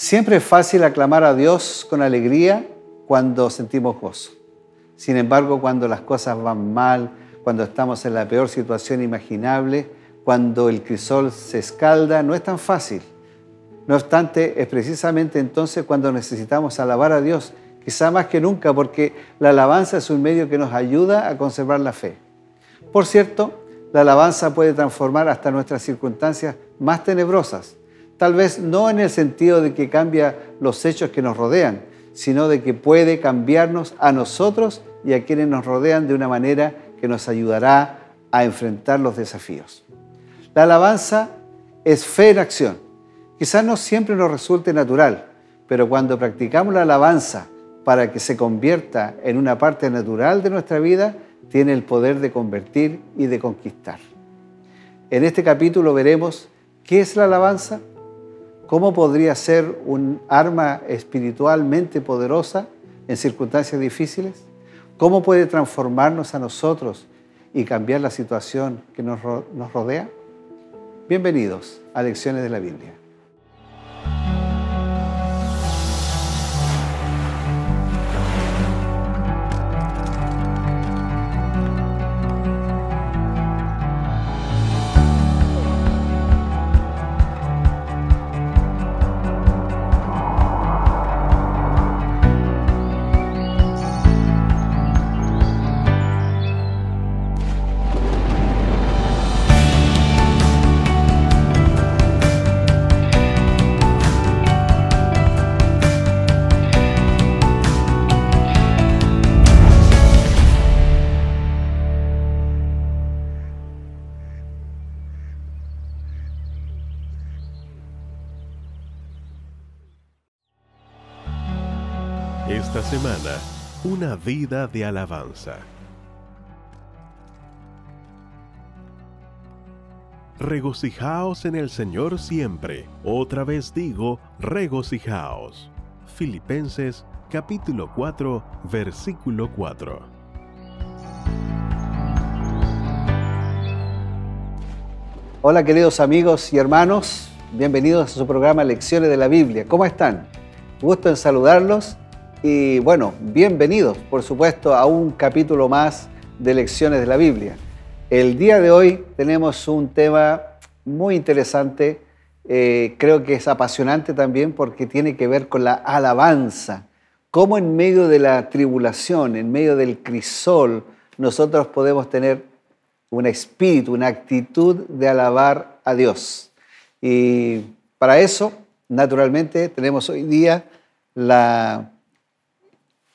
Siempre es fácil aclamar a Dios con alegría cuando sentimos gozo. Sin embargo, cuando las cosas van mal, cuando estamos en la peor situación imaginable, cuando el crisol se escalda, no es tan fácil. No obstante, es precisamente entonces cuando necesitamos alabar a Dios, quizá más que nunca, porque la alabanza es un medio que nos ayuda a conservar la fe. Por cierto, la alabanza puede transformar hasta nuestras circunstancias más tenebrosas Tal vez no en el sentido de que cambia los hechos que nos rodean, sino de que puede cambiarnos a nosotros y a quienes nos rodean de una manera que nos ayudará a enfrentar los desafíos. La alabanza es fe en acción. Quizás no siempre nos resulte natural, pero cuando practicamos la alabanza para que se convierta en una parte natural de nuestra vida, tiene el poder de convertir y de conquistar. En este capítulo veremos qué es la alabanza, ¿Cómo podría ser un arma espiritualmente poderosa en circunstancias difíciles? ¿Cómo puede transformarnos a nosotros y cambiar la situación que nos, rodea? Bienvenidos a Lecciones de la Biblia. semana, una vida de alabanza. Regocijaos en el Señor siempre. Otra vez digo, regocijaos. Filipenses capítulo 4, versículo 4. Hola queridos amigos y hermanos, bienvenidos a su programa Lecciones de la Biblia. ¿Cómo están? Gusto en saludarlos y bueno, bienvenidos, por supuesto, a un capítulo más de Lecciones de la Biblia. El día de hoy tenemos un tema muy interesante, eh, creo que es apasionante también porque tiene que ver con la alabanza. Cómo en medio de la tribulación, en medio del crisol, nosotros podemos tener un espíritu, una actitud de alabar a Dios. Y para eso, naturalmente, tenemos hoy día la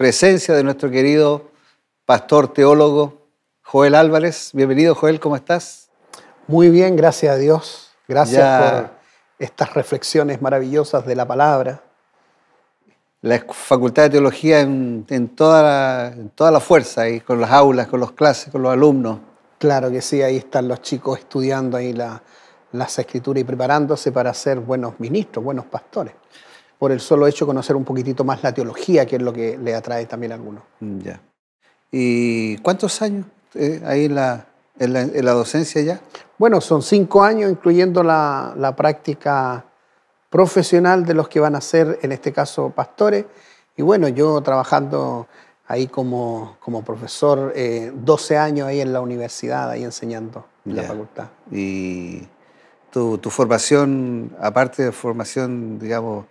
presencia de nuestro querido pastor teólogo Joel Álvarez. Bienvenido Joel, ¿cómo estás? Muy bien, gracias a Dios. Gracias por estas reflexiones maravillosas de la palabra. La Facultad de Teología en, toda, la, fuerza, con las aulas, con los clases, con los alumnos. Claro que sí, ahí están los chicos estudiando ahí la, las escrituras y preparándose para ser buenos ministros, buenos pastores por el solo hecho de conocer un poquitito más la teología, que es lo que le atrae también a algunos. Mm, ya. ¿Y cuántos años hay eh, ahí en la, en, la, docencia ya? Bueno, son cinco años, incluyendo la, la práctica profesional de los que van a ser, en este caso, pastores. Y bueno, yo trabajando ahí como, como profesor, eh, 12 años ahí en la universidad, ahí enseñando en la facultad. Y tu, tu, formación, aparte de formación, digamos,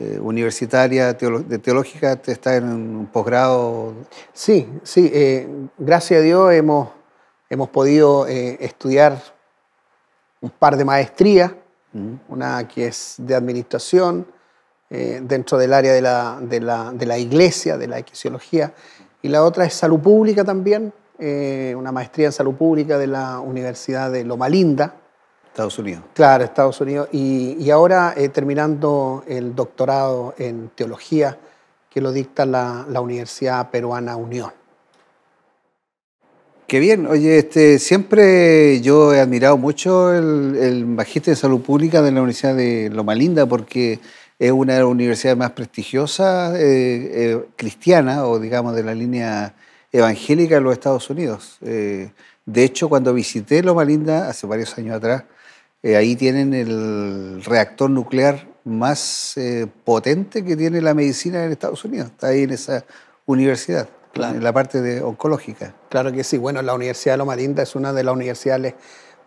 eh, universitaria teológica, te está en un posgrado. Sí, sí, eh, gracias a Dios hemos, hemos podido eh, estudiar un par de maestrías, mm. una que es de administración, dentro del área de la, iglesia, de la eclesiología, y la otra es salud pública también, una maestría en salud pública de la Universidad de Loma Linda, Estados Unidos. Claro, Estados Unidos. Y, ahora eh, terminando el doctorado en teología que lo dicta la, Universidad Peruana Unión. Qué bien, oye, este, siempre yo he admirado mucho el, el de Salud Pública de la Universidad de Loma Linda porque es una de las universidades más prestigiosas eh, eh, cristiana o digamos de la línea evangélica de los Estados Unidos. de hecho, cuando visité Loma Linda hace varios años atrás, eh, ahí tienen el reactor nuclear más eh, potente que tiene la medicina en Estados Unidos. Está ahí en esa universidad, en la parte de oncológica. Claro que sí. Bueno, la Universidad de Loma Linda es una de las universidades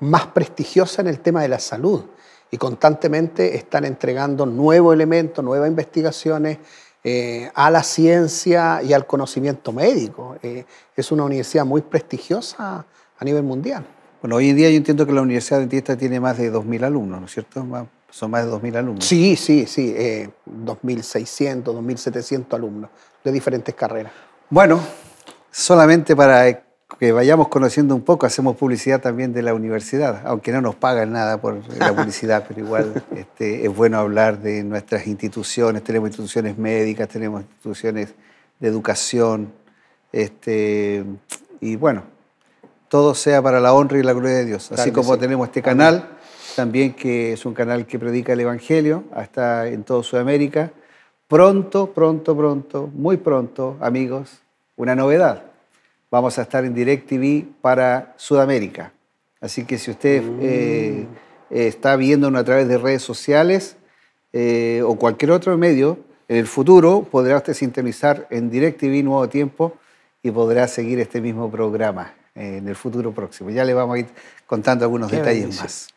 más prestigiosas en el tema de la salud y constantemente están entregando nuevos elementos, nuevas investigaciones eh, a la ciencia y al conocimiento médico. es una universidad muy prestigiosa a nivel mundial. Bueno, hoy en día yo entiendo que la Universidad Adventista tiene más de 2.000 alumnos, ¿no es cierto? son más de 2.000 alumnos. Sí, sí, sí, 2.600, eh, 2.700 alumnos de diferentes carreras. Bueno, solamente para que vayamos conociendo un poco, hacemos publicidad también de la universidad, aunque no nos pagan nada por la publicidad, pero igual este, es bueno hablar de nuestras instituciones, tenemos instituciones médicas, tenemos instituciones de educación, este, y bueno, todo sea para la honra y la gloria de Dios. Así como tenemos este canal, también que es un canal que predica el Evangelio, hasta en toda Sudamérica. Pronto, pronto, pronto, muy pronto, amigos, una novedad. Vamos a estar en DirecTV para Sudamérica. Así que si usted mm. eh, eh, está viéndonos a través de redes sociales eh, o cualquier otro medio, en el futuro podrá usted sintonizar en DirecTV Nuevo Tiempo y podrá seguir este mismo programa en el futuro próximo. Ya le vamos a ir contando algunos detalles más.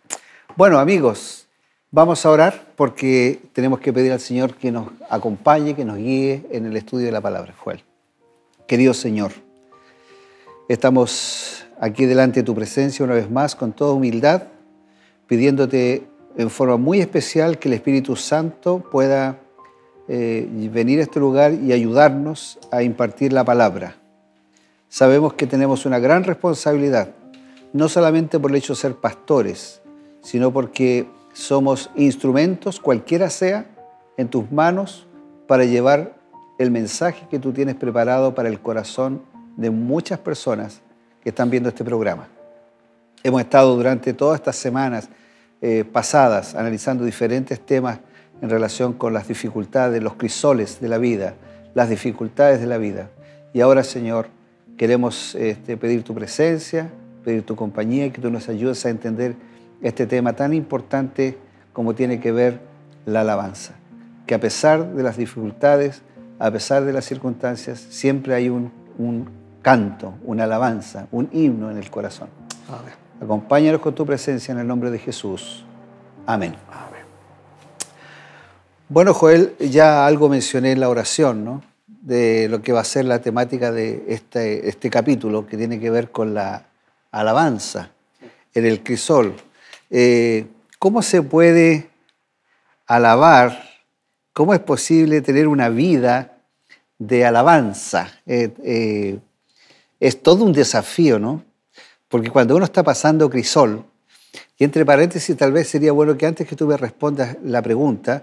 Bueno, amigos, vamos a orar porque tenemos que pedir al Señor que nos acompañe, que nos guíe en el estudio de la palabra, Joel. Querido Señor, estamos aquí delante de tu presencia una vez más con toda humildad, pidiéndote en forma muy especial que el Espíritu Santo pueda eh, venir a este lugar y ayudarnos a impartir la palabra sabemos que tenemos una gran responsabilidad, no solamente por el hecho de ser pastores, sino porque somos instrumentos, cualquiera sea, en tus manos para llevar el mensaje que tú tienes preparado para el corazón de muchas personas que están viendo este programa. Hemos estado durante todas estas semanas eh, pasadas analizando diferentes temas en relación con las dificultades, los crisoles de la vida, las dificultades de la vida. Y ahora, Señor, Queremos este, pedir tu presencia, pedir tu compañía, que tú nos ayudes a entender este tema tan importante como tiene que ver la alabanza. Que a pesar de las dificultades, a pesar de las circunstancias, siempre hay un, canto, una alabanza, un himno en el corazón. Acompáñanos con tu presencia en el nombre de Jesús. Amén. Bueno, Joel, ya algo mencioné en la oración, ¿no? de lo que va a ser la temática de este, este, capítulo, que tiene que ver con la alabanza en el crisol. Eh, ¿Cómo se puede alabar? ¿Cómo es posible tener una vida de alabanza? Eh, eh, es todo un desafío, ¿no? Porque cuando uno está pasando crisol, y entre paréntesis tal vez sería bueno que antes que tú me respondas la pregunta,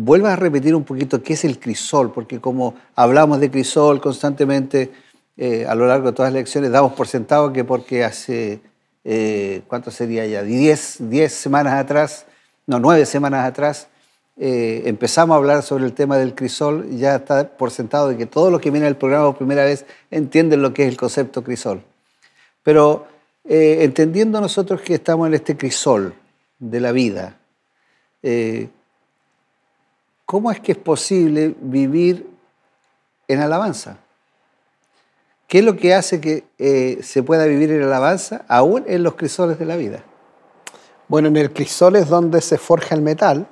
vuelvas a repetir un poquito qué es el crisol, porque como hablamos de crisol constantemente eh, a lo largo de todas las lecciones, damos por sentado que porque hace, eh, ¿cuánto sería ya? Diez 10 semanas atrás, no, nueve semanas atrás, eh, empezamos a hablar sobre el tema del crisol, ya está por sentado de que todos los que vienen al programa por primera vez entienden lo que es el concepto crisol. Pero entendiendo nosotros que estamos en este crisol de la vida, eh, ¿cómo es que es posible vivir en alabanza? ¿Qué es lo que hace que eh, se pueda vivir en alabanza aún en los crisoles de la vida? Bueno, en el crisol es donde se forja el metal,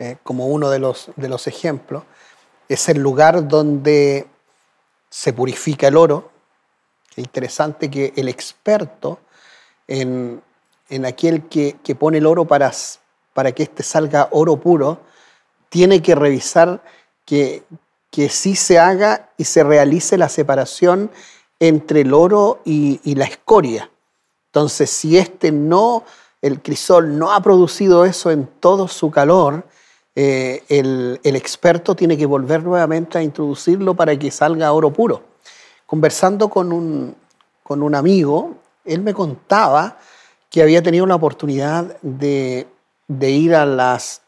eh, como uno de los, ejemplos. Es el lugar donde se purifica el oro. Es interesante que el experto en, aquel que, que, pone el oro para, para que este salga oro puro, tiene que revisar que, que sí se haga y se realice la separación entre el oro y, la escoria. Entonces, si este no, el crisol no ha producido eso en todo su calor, eh, el, experto tiene que volver nuevamente a introducirlo para que salga oro puro. Conversando con un, amigo, él me contaba que había tenido la oportunidad de ir a las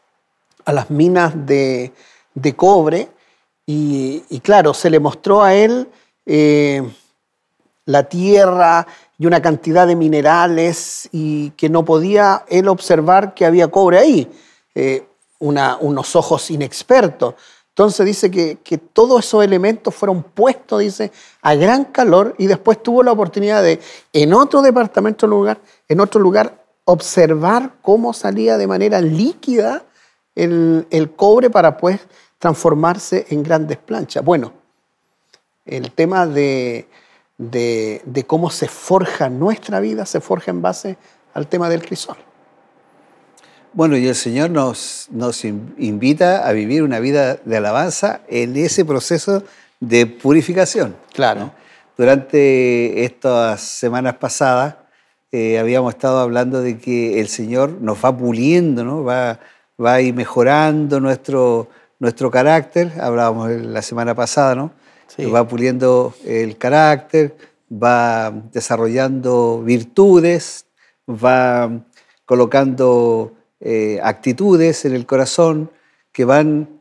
a las minas de, cobre y, claro, se le mostró a él eh, la tierra y una cantidad de minerales y que no podía él observar que había cobre ahí, eh, unos ojos inexpertos. Entonces dice que, todos esos elementos fueron puestos, dice, a gran calor y después tuvo la oportunidad de, en otro departamento, lugar, en otro lugar, observar cómo salía de manera líquida el, cobre para pues transformarse en grandes planchas. Bueno, el tema de, cómo se forja nuestra vida se forja en base al tema del crisol. Bueno, y el Señor nos, nos invita a vivir una vida de alabanza en ese proceso de purificación. Claro. Durante estas semanas pasadas eh, habíamos estado hablando de que el Señor nos va puliendo, ¿no? va va a ir mejorando nuestro, nuestro carácter, hablábamos la semana pasada, ¿no? Va puliendo el carácter, va desarrollando virtudes, va colocando eh, actitudes en el corazón que van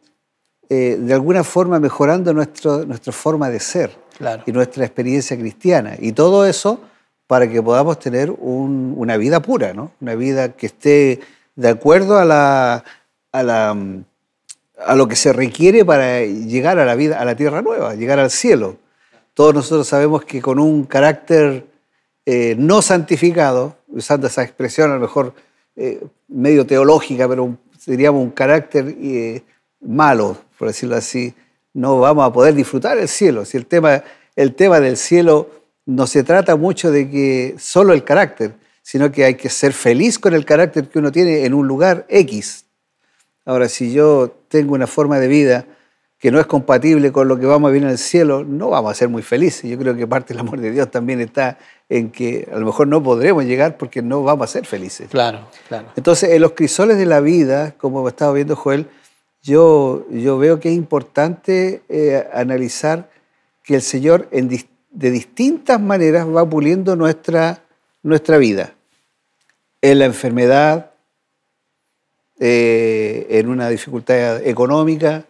eh, de alguna forma mejorando nuestro, nuestra forma de ser y nuestra experiencia cristiana. Y todo eso para que podamos tener una vida pura, ¿no? una vida que esté de acuerdo mm, a, lo que se requiere para llegar a la vida, a la tierra nueva, llegar al cielo. Todos nosotros sabemos que con un carácter eh, no santificado, usando esa expresión a lo mejor eh, medio teológica, pero diríamos un carácter eh, malo, por decirlo así, no vamos a poder disfrutar el cielo. Si el tema, el tema del cielo no se trata mucho de que solo el carácter, sino que hay que ser feliz con el carácter que uno tiene en un lugar X. Ahora, si yo tengo una forma de vida que no es compatible con lo que vamos a vivir en el cielo, no vamos a ser muy felices. Yo creo que parte del amor de Dios también está en que a lo mejor no podremos llegar porque no vamos a ser felices. Claro, claro. Entonces, en los crisoles de la vida, como estaba viendo Joel, yo, yo veo que es importante eh, analizar que el Señor de distintas maneras va puliendo nuestra, nuestra vida en la enfermedad, eh, en una dificultad económica,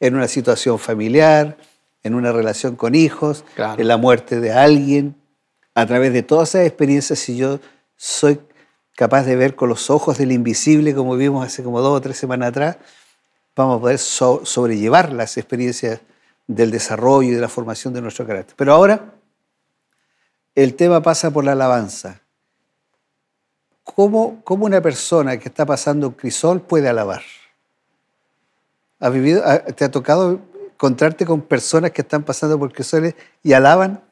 en una situación familiar, en una relación con hijos, en la muerte de alguien. A través de todas esas experiencias, si yo soy capaz de ver con los ojos del invisible, como vimos hace como dos o tres semanas atrás, vamos a poder sobrellevar las experiencias del desarrollo y de la formación de nuestro carácter. Pero ahora el tema pasa por la alabanza. ¿Cómo, una persona que está pasando crisol puede alabar? ha vivido, ¿Te ha tocado encontrarte con personas que están pasando por crisoles y alaban?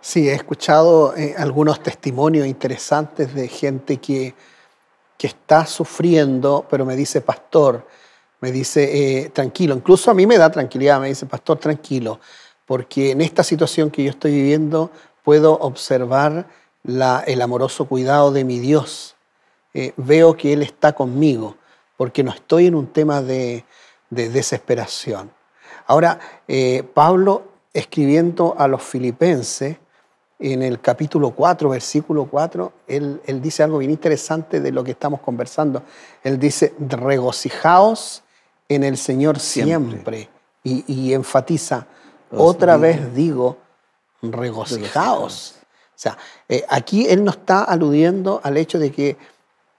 Sí, he escuchado eh, algunos testimonios interesantes de gente que, que, está sufriendo, pero me dice, pastor, me dice, eh, tranquilo, incluso a mí me da tranquilidad, me dice, pastor, tranquilo, porque en esta situación que yo estoy viviendo puedo observar el amoroso cuidado de mi Dios. Eh, veo que Él está conmigo, porque no estoy en un tema de, de desesperación. Ahora, eh, Pablo, escribiendo a los filipenses, en el capítulo 4, versículo 4, él, dice algo bien interesante de lo que estamos conversando. Él dice, regocijaos en el Señor siempre. Y, enfatiza, otra vez digo, regocijaos. O sea, eh, aquí él no está aludiendo al hecho de que,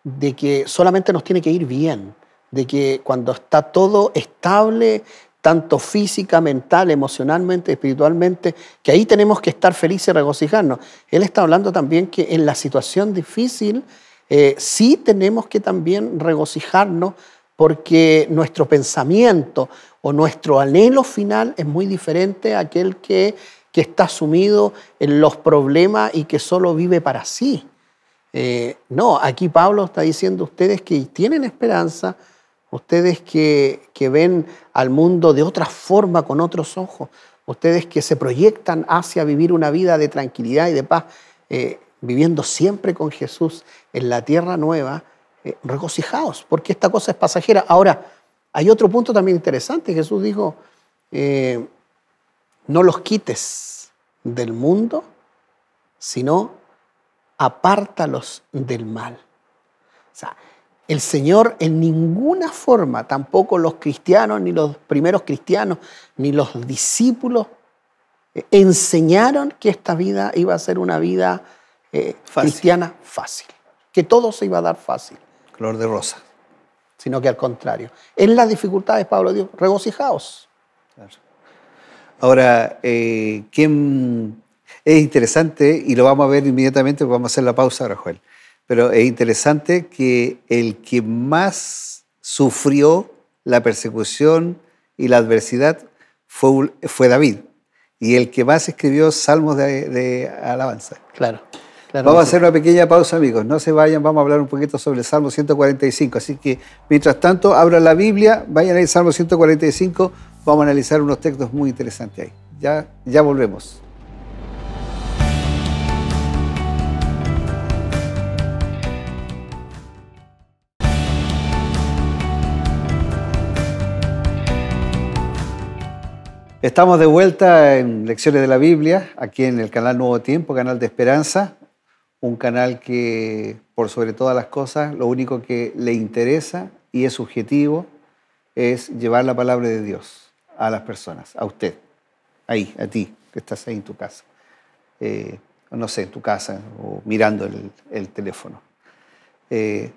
de que solamente nos tiene que ir bien, de que cuando está todo estable, tanto física, mental, emocionalmente, espiritualmente, que ahí tenemos que estar felices y regocijarnos. Él está hablando también que en la situación difícil eh, sí tenemos que también regocijarnos porque nuestro pensamiento o nuestro anhelo final es muy diferente a aquel que que está sumido en los problemas y que solo vive para sí. Eh, no, aquí Pablo está diciendo ustedes que tienen esperanza, ustedes que, ven al mundo de otra forma, con otros ojos, ustedes que se proyectan hacia vivir una vida de tranquilidad y de paz, eh, viviendo siempre con Jesús en la tierra nueva, eh, regocijaos, porque esta cosa es pasajera. Ahora, hay otro punto también interesante. Jesús dijo, no los quites del mundo, sino apártalos del mal. O sea, el Señor en ninguna forma, tampoco los cristianos, ni los primeros cristianos, ni los discípulos, eh, enseñaron que esta vida iba a ser una vida eh, cristiana fácil, que todo se iba a dar fácil. Color de rosa. Sino que al contrario. En las dificultades, Pablo dijo, regocijaos. Ahora, eh, ¿quién? es interesante, y lo vamos a ver inmediatamente, vamos a hacer la pausa ahora, Joel, pero es interesante que el que más sufrió la persecución y la adversidad fue, fue David, y el que más escribió salmos de, alabanza. Claro. vamos a hacer una pequeña pausa, amigos. No se vayan, vamos a hablar un poquito sobre el Salmo 145. Así que, mientras tanto, abran la Biblia, vayan al Salmo 145, vamos a analizar unos textos muy interesantes ahí. Ya, ya volvemos. Estamos de vuelta en Lecciones de la Biblia, aquí en el canal Nuevo Tiempo, canal de Esperanza, un canal que por sobre todas las cosas lo único que le interesa y es subjetivo es llevar la palabra de Dios a las personas, a usted, ahí, a ti, que estás ahí en tu casa, eh, no sé, en tu casa, o mirando el, teléfono. Eh,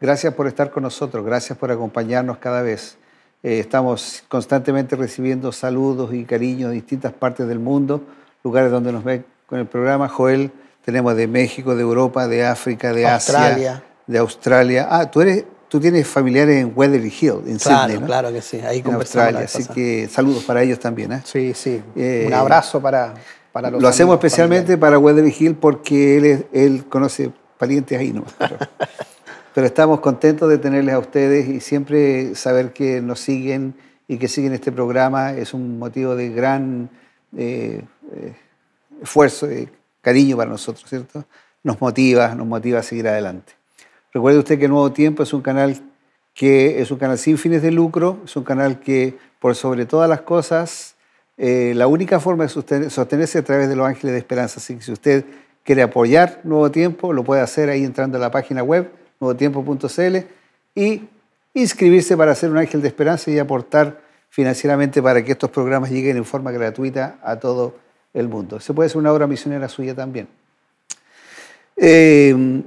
gracias por estar con nosotros, gracias por acompañarnos cada vez. Eh, estamos constantemente recibiendo saludos y cariños de distintas partes del mundo, lugares donde nos ven con el programa. Joel, tenemos de México, de Europa, de África, de Australia. Asia, de Australia. Ah, tú eres tú tienes familiares en Weatherly Hill, en Sydney, ¿no? Claro que sí, ahí en Australia. Así que saludos para ellos también. ¿eh? Sí, sí. Eh, un abrazo para, para los. Lo hacemos especialmente para Weatherly Hill porque él, él conoce parientes ahí no. Pero, estamos contentos de tenerles a ustedes y siempre saber que nos siguen y que siguen este programa es un motivo de gran eh, eh, esfuerzo, y cariño para nosotros, ¿cierto? Nos motiva, nos motiva a seguir adelante. Recuerde usted que Nuevo Tiempo es un canal que es un canal sin fines de lucro, es un canal que por sobre todas las cosas, eh, la única forma de sostenerse a través de los ángeles de esperanza. Así que si usted quiere apoyar Nuevo Tiempo, lo puede hacer ahí entrando a la página web, nuevotiempo.cl, y inscribirse para ser un ángel de esperanza y aportar financieramente para que estos programas lleguen en forma gratuita a todo el mundo. Se puede hacer una obra misionera suya también. Eh,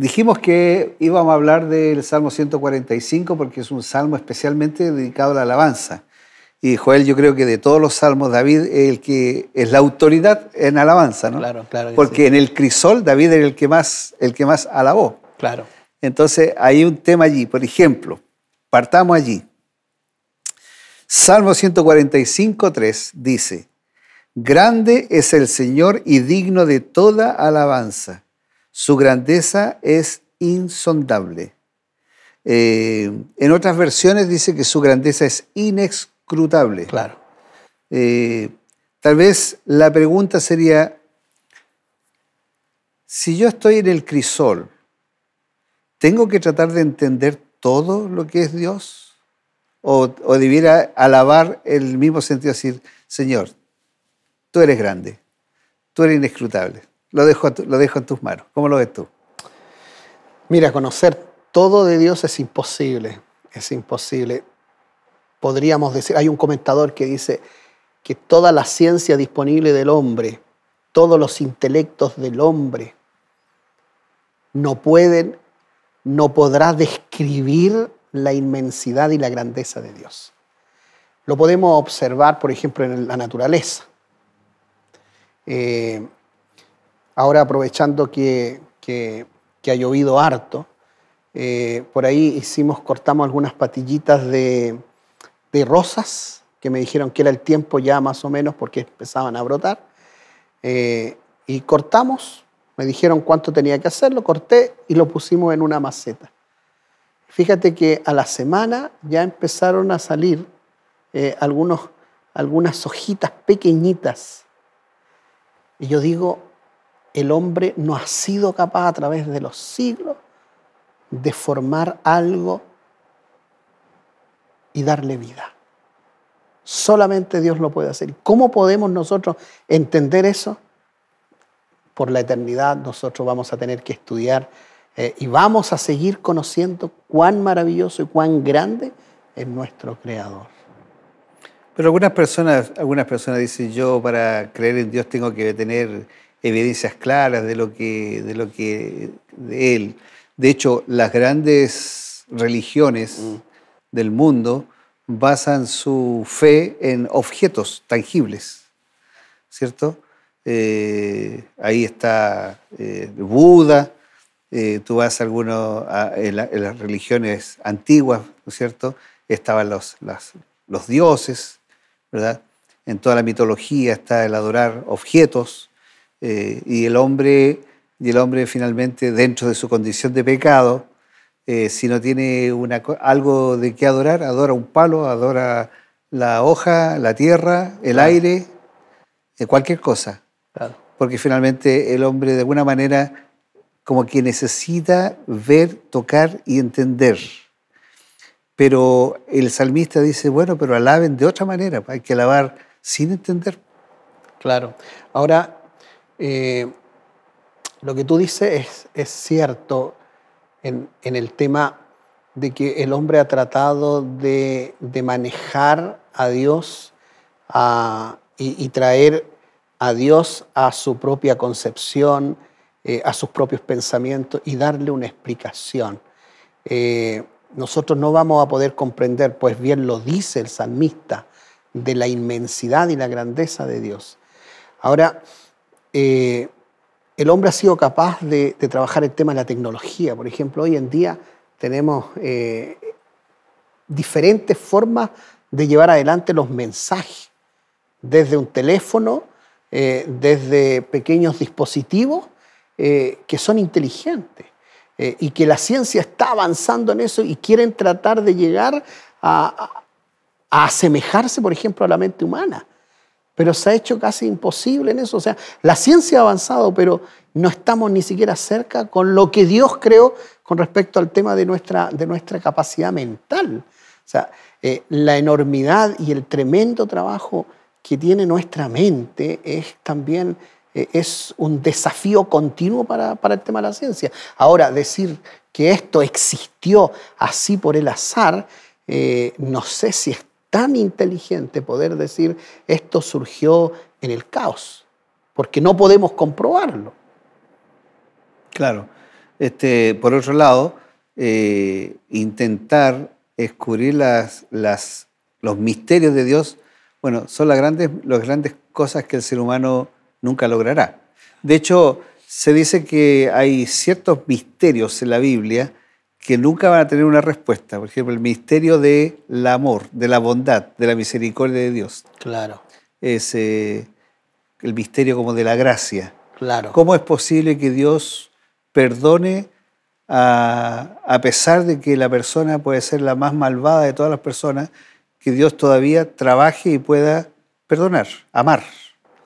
Dijimos que íbamos a hablar del Salmo 145 porque es un salmo especialmente dedicado a la alabanza. Y Joel, yo creo que de todos los salmos, David es el que es la autoridad en alabanza, ¿no? Claro, claro. Porque en el crisol David era el que más, el que más alabó. Claro. Entonces hay un tema allí. Por ejemplo, partamos allí. Salmo 145, 3 dice, Grande es el Señor y digno de toda alabanza su grandeza es insondable. Eh, en otras versiones dice que su grandeza es inescrutable. Claro. Eh, tal vez la pregunta sería, si yo estoy en el crisol, ¿tengo que tratar de entender todo lo que es Dios? O, debiera alabar el mismo sentido, decir, Señor, tú eres grande, tú eres inescrutable. Lo dejo, lo dejo en tus manos. ¿Cómo lo ves tú? Mira, conocer todo de Dios es imposible. Es imposible. Podríamos decir, hay un comentador que dice que toda la ciencia disponible del hombre, todos los intelectos del hombre, no pueden, no podrá describir la inmensidad y la grandeza de Dios. Lo podemos observar, por ejemplo, en la naturaleza. Eh, ahora aprovechando que, que, ha llovido harto, eh, por ahí hicimos, cortamos algunas patillitas de, de, rosas, que me dijeron que era el tiempo ya más o menos porque empezaban a brotar. Eh, y cortamos, me dijeron cuánto tenía que hacerlo, corté y lo pusimos en una maceta. Fíjate que a la semana ya empezaron a salir eh, algunos, algunas hojitas pequeñitas. Y yo digo, el hombre no ha sido capaz a través de los siglos de formar algo y darle vida. Solamente Dios lo puede hacer. ¿Cómo podemos nosotros entender eso? Por la eternidad nosotros vamos a tener que estudiar eh, y vamos a seguir conociendo cuán maravilloso y cuán grande es nuestro Creador. Pero algunas personas, algunas personas dicen, yo para creer en Dios tengo que tener evidencias claras de lo que, de lo que de él. De hecho, las grandes religiones mm. del mundo basan su fe en objetos tangibles, ¿cierto? Eh, ahí está eh, Buda, eh, tú vas a algunos, en, las religiones antiguas, ¿no cierto? Estaban los, los dioses, ¿verdad? En toda la mitología está el adorar objetos, eh, y, el hombre, y el hombre finalmente, dentro de su condición de pecado, eh, si no tiene una, algo de qué adorar, adora un palo, adora la hoja, la tierra, el aire, eh, cualquier cosa. Porque finalmente el hombre de alguna manera como que necesita ver, tocar y entender. Pero el salmista dice, bueno, pero alaben de otra manera, hay que alabar sin entender. Claro. Ahora, eh, lo que tú dices es, cierto en, el tema de que el hombre ha tratado de, manejar a Dios y, traer a Dios a su propia concepción, eh, a sus propios pensamientos y darle una explicación. Eh, nosotros no vamos a poder comprender, pues bien lo dice el salmista, de la inmensidad y la grandeza de Dios. Ahora, eh, el hombre ha sido capaz de, trabajar el tema de la tecnología. Por ejemplo, hoy en día tenemos eh, diferentes formas de llevar adelante los mensajes, desde un teléfono, eh, desde pequeños dispositivos que son inteligentes. y que la ciencia está avanzando en eso y quieren tratar de llegar a asemejarse, por ejemplo, a la mente humana pero se ha hecho casi imposible en eso. O sea, la ciencia ha avanzado, pero no estamos ni siquiera cerca con lo que Dios creó con respecto al tema de nuestra, de nuestra capacidad mental. O sea, eh, la enormidad y el tremendo trabajo que tiene nuestra mente es también eh, es un desafío continuo para, el tema de la ciencia. Ahora, decir que esto existió así por el azar, eh, no sé si tan inteligente poder decir esto surgió en el caos, porque no podemos comprobarlo. Claro. Este, por otro lado, eh, intentar descubrir las, las, los misterios de Dios, bueno, son las grandes, las grandes cosas que el ser humano nunca logrará. De hecho, se dice que hay ciertos misterios en la Biblia que nunca van a tener una respuesta. Por ejemplo, el misterio del amor, de la bondad, de la misericordia de Dios. Claro. Es eh, el misterio como de la gracia. Claro. ¿Cómo es posible que Dios perdone a, pesar de que la persona puede ser la más malvada de todas las personas, que Dios todavía trabaje y pueda perdonar, amar?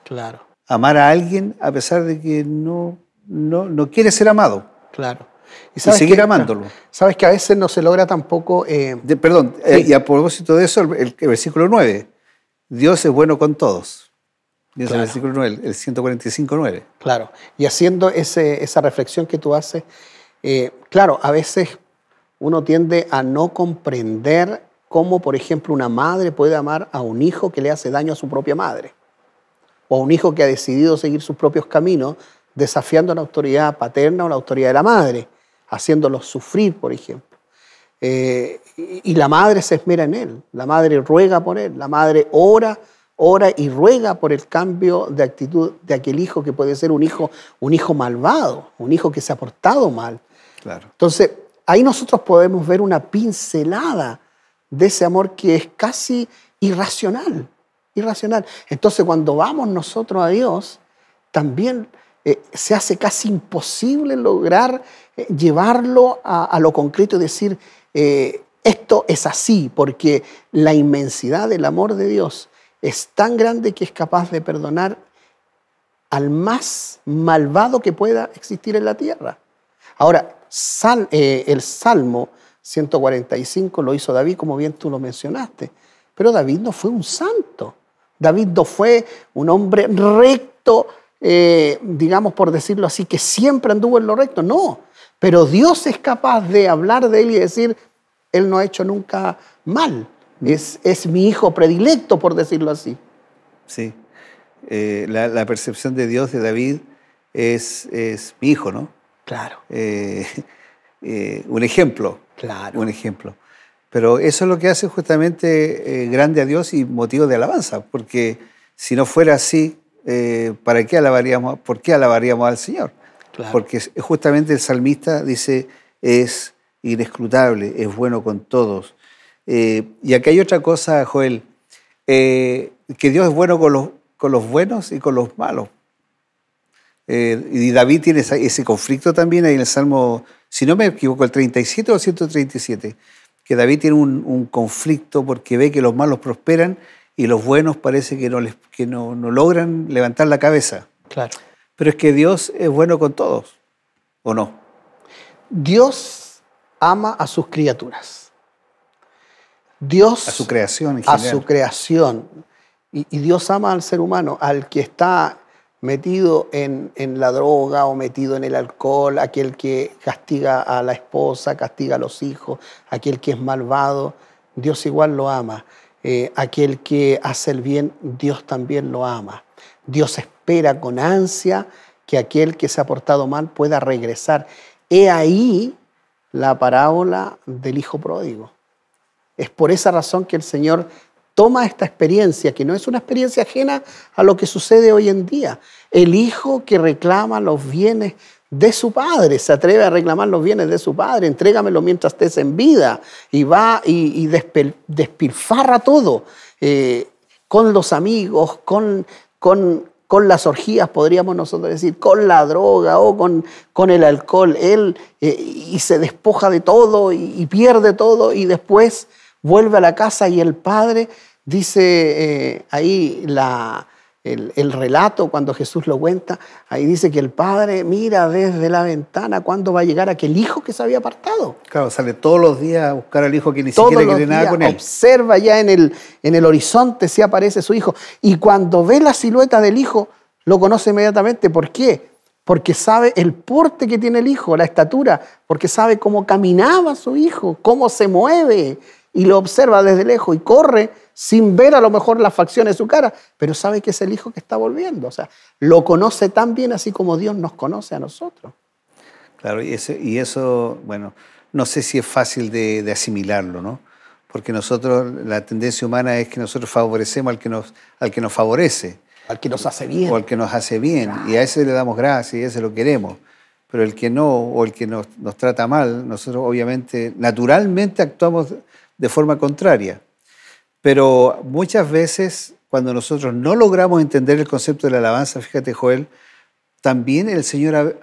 Claro. Amar a alguien a pesar de que no, no, no quiere ser amado. Claro. Y, seguir amándolo. Sabes que a veces no se logra tampoco... Eh, perdón, eh, y a propósito de eso, el, versículo 9, Dios es bueno con todos. Dice el versículo 9, el 145, 9. Claro, y haciendo esa reflexión que tú haces, eh, claro, a veces uno tiende a no comprender cómo, por ejemplo, una madre puede amar a un hijo que le hace daño a su propia madre, o a un hijo que ha decidido seguir sus propios caminos, desafiando la autoridad paterna o la autoridad de la madre haciéndolos sufrir, por ejemplo. Eh, y la madre se esmera en él, la madre ruega por él, la madre ora, ora y ruega por el cambio de actitud de aquel hijo que puede ser un hijo, un hijo malvado, un hijo que se ha portado mal. Claro. Entonces, ahí nosotros podemos ver una pincelada de ese amor que es casi irracional, irracional. Entonces, cuando vamos nosotros a Dios, también eh, se hace casi imposible lograr llevarlo a, lo concreto y decir, eh, esto es así, porque la inmensidad del amor de Dios es tan grande que es capaz de perdonar al más malvado que pueda existir en la tierra. Ahora, eh, el Salmo 145 lo hizo David, como bien tú lo mencionaste, pero David no fue un santo. David no fue un hombre recto, eh, digamos por decirlo así, que siempre anduvo en lo recto. No, pero Dios es capaz de hablar de él y decir, él no ha hecho nunca mal. Es, mi hijo predilecto, por decirlo así. Sí. Eh, la, percepción de Dios de David es, es mi hijo, ¿no? Claro. Eh, eh, un ejemplo. Claro. Un ejemplo. Pero eso es lo que hace justamente grande a Dios y motivo de alabanza, porque si no fuera así, ¿para qué alabaríamos, ¿por qué alabaríamos al Señor? Porque justamente el salmista dice, es inescrutable, es bueno con todos. Eh, y aquí hay otra cosa, Joel, eh, que Dios es bueno con los, con los buenos y con los malos. Eh, y David tiene ese conflicto también ahí en el Salmo, si no me equivoco, el 37 o 137, que David tiene un, conflicto porque ve que los malos prosperan y los buenos parece que no, les, que no, no logran levantar la cabeza. Claro. Pero es que Dios es bueno con todos, ¿o no? Dios ama a sus criaturas. Dios. A su creación. a su creación. Y, Dios ama al ser humano, al que está metido en, la droga o metido en el alcohol, aquel que castiga a la esposa, castiga a los hijos, aquel que es malvado. Dios igual lo ama. Eh, aquel que hace el bien, Dios también lo ama. Dios es espera con ansia que aquel que se ha portado mal pueda regresar. He ahí la parábola del Hijo Pródigo. Es por esa razón que el Señor toma esta experiencia, que no es una experiencia ajena a lo que sucede hoy en día. El hijo que reclama los bienes de su padre, se atreve a reclamar los bienes de su padre, entrégamelo mientras estés en vida, y va y, despilfarra todo, eh, con los amigos, con, con, con las orgías, podríamos nosotros decir, con la droga o con, con el alcohol. Él eh, y se despoja de todo y, pierde todo y después vuelve a la casa y el padre dice eh, ahí la, el, relato cuando Jesús lo cuenta, ahí dice que el padre mira desde la ventana cuándo va a llegar aquel hijo que se había apartado. Claro, sale todos los días a buscar al hijo que ni siquiera quiere nada con él. Observa ya en el, en el horizonte si aparece su hijo. Y cuando ve la silueta del hijo, lo conoce inmediatamente. ¿Por qué? Porque sabe el porte que tiene el hijo, la estatura, porque sabe cómo caminaba su hijo, cómo se mueve y lo observa desde lejos y corre sin ver a lo mejor las facciones de su cara, pero sabe que es el hijo que está volviendo. O sea, lo conoce tan bien así como Dios nos conoce a nosotros. Claro, y eso, y eso bueno, no sé si es fácil de, asimilarlo, ¿no? Porque nosotros, la tendencia humana es que nosotros favorecemos al que nos, al que nos favorece. Al que nos hace bien. O al que nos hace bien. Y a ese le damos gracias y a ese lo queremos. Pero el que no, o el que nos, nos trata mal, nosotros obviamente, naturalmente actuamos de forma contraria. Pero muchas veces cuando nosotros no logramos entender el concepto de la alabanza, fíjate Joel, también el Señor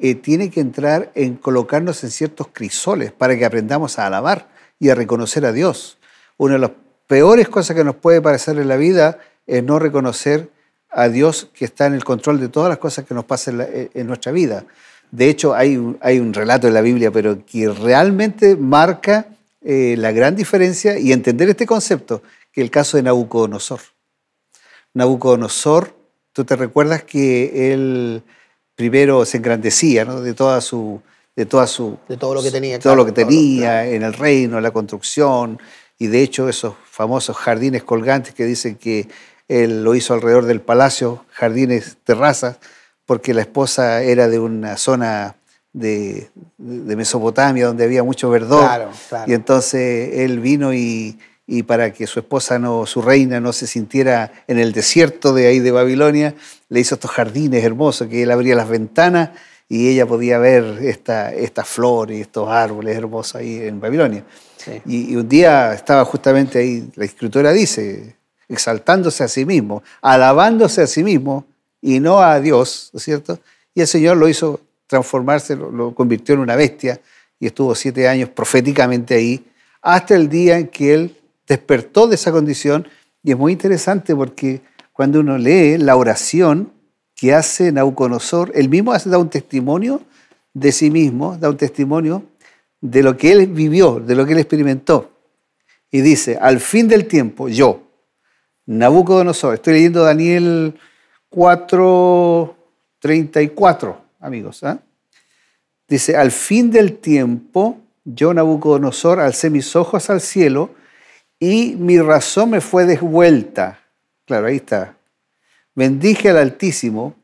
eh, tiene que entrar en colocarnos en ciertos crisoles para que aprendamos a alabar y a reconocer a Dios. Una de las peores cosas que nos puede parecer en la vida es no reconocer a Dios que está en el control de todas las cosas que nos pasan en, eh, nuestra vida. De hecho, hay un, hay un relato en la Biblia, pero que realmente marca eh, la gran diferencia y entender este concepto que el caso de Nabucodonosor. Nabucodonosor, tú te recuerdas que él primero se engrandecía de toda su... De, toda su, de todo lo que tenía. Todo lo que tenía en el reino, en la construcción, y de hecho esos famosos jardines colgantes que dicen que él lo hizo alrededor del palacio, jardines, terrazas, porque la esposa era de una zona de, Mesopotamia, donde había mucho verdor. Y entonces él vino y, para que su esposa, no, su reina, no se sintiera en el desierto de ahí de Babilonia, le hizo estos jardines hermosos, que él abría las ventanas y ella podía ver estas esta flores y estos árboles hermosos ahí en Babilonia. Y, un día estaba justamente ahí, la escritora dice, exaltándose a sí mismo, alabándose a sí mismo y no a Dios, cierto? Y el Señor lo hizo transformarse, lo, convirtió en una bestia y estuvo siete años proféticamente ahí, hasta el día en que él despertó de esa condición. Y es muy interesante porque cuando uno lee la oración que hace Nauconosor, él mismo hace, da un testimonio de sí mismo, da un testimonio de lo que él vivió, de lo que él experimentó. Y dice, al fin del tiempo, yo, Nabucodonosor, estoy leyendo Daniel 4.34, amigos. ¿ah? Dice, al fin del tiempo, yo, Nabucodonosor, alcé mis ojos al cielo y mi razón me fue desvuelta. Claro, ahí está. Bendije al Altísimo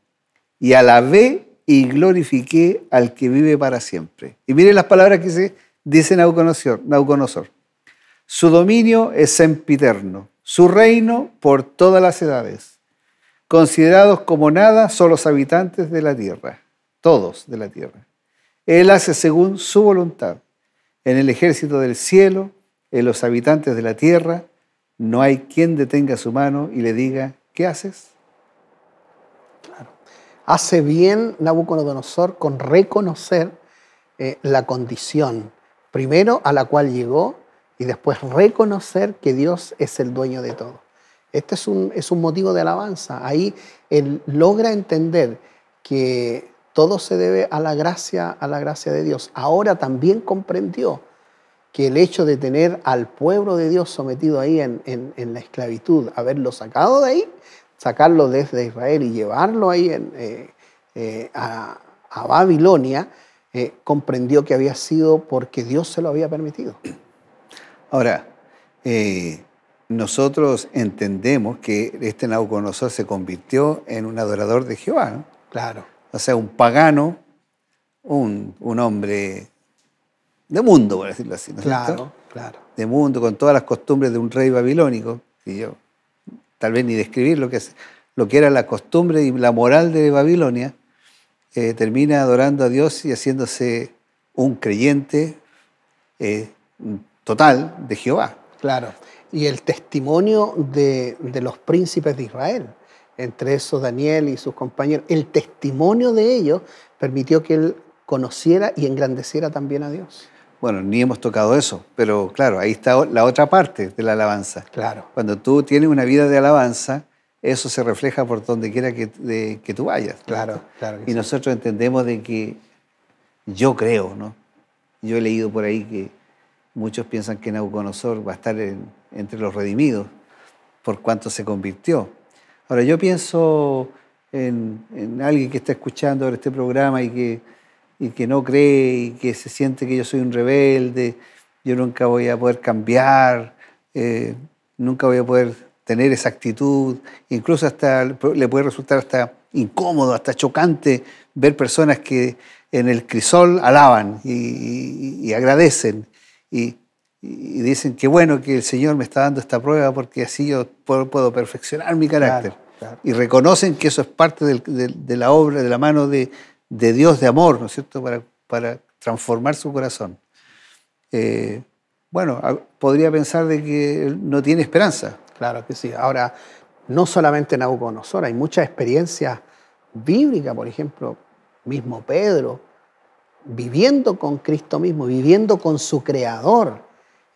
y alabé y glorifiqué al que vive para siempre. Y miren las palabras que dice Nabucodonosor. Nabucodonosor. Su dominio es sempiterno, su reino por todas las edades, considerados como nada son los habitantes de la tierra todos de la tierra. Él hace según su voluntad. En el ejército del cielo, en los habitantes de la tierra, no hay quien detenga su mano y le diga, ¿qué haces? Claro. Hace bien Nabucodonosor con reconocer eh, la condición, primero a la cual llegó y después reconocer que Dios es el dueño de todo. Este es un, es un motivo de alabanza. Ahí él logra entender que todo se debe a la gracia, a la gracia de Dios. Ahora también comprendió que el hecho de tener al pueblo de Dios sometido ahí en, la esclavitud, haberlo sacado de ahí, sacarlo desde Israel y llevarlo ahí eh, eh, a, Babilonia, eh, comprendió que había sido porque Dios se lo había permitido. Ahora, nosotros entendemos que este Nabucodonosor se convirtió en un adorador de Jehová. ¿no? Claro o sea, un pagano, un, hombre de mundo, por decirlo así. claro, claro. De mundo, con todas las costumbres de un rey babilónico, y yo tal vez ni describir lo que, lo que era la costumbre y la moral de Babilonia, eh, termina adorando a Dios y haciéndose un creyente eh, total de Jehová. Claro. Y el testimonio de, de los príncipes de Israel entre eso Daniel y sus compañeros, el testimonio de ellos permitió que él conociera y engrandeciera también a Dios. Bueno, ni hemos tocado eso, pero claro, ahí está la otra parte de la alabanza. Claro. Cuando tú tienes una vida de alabanza, eso se refleja por donde quiera que, tú vayas. Claro, claro. Y nosotros entendemos de que yo creo, ¿no? Yo he leído por ahí que muchos piensan que Nabucodonosor va a estar entre los redimidos por cuanto se convirtió. Ahora, yo pienso en, alguien que está escuchando este programa y que, que no cree y que se siente que yo soy un rebelde, yo nunca voy a poder cambiar, eh, nunca voy a poder tener esa actitud, incluso hasta le puede resultar hasta incómodo, hasta chocante ver personas que en el crisol alaban y, y agradecen. Y, y dicen que bueno, que el Señor me está dando esta prueba porque así yo puedo, perfeccionar mi carácter. Y reconocen que eso es parte de, la obra, de la mano de, Dios de amor, ¿no es cierto?, para, para transformar su corazón. Eh, bueno, podría pensar de que no tiene esperanza. Claro que sí. Ahora, no solamente en Nabucodonosor, hay muchas experiencias bíblicas, por ejemplo, mismo Pedro, viviendo con Cristo mismo, viviendo con su Creador